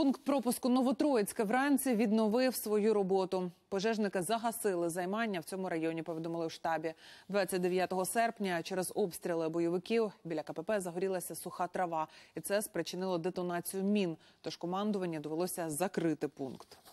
Пункт пропуску Новотроїцьке вранці відновив свою роботу. Пожежники загасили займання в цьому районі. Повідомили в штабі 29 серпня. Через обстріли бойовиків біля КПП загорілася суха трава, і це спричинило детонацію мін. Тож командування довелося закрити пункт.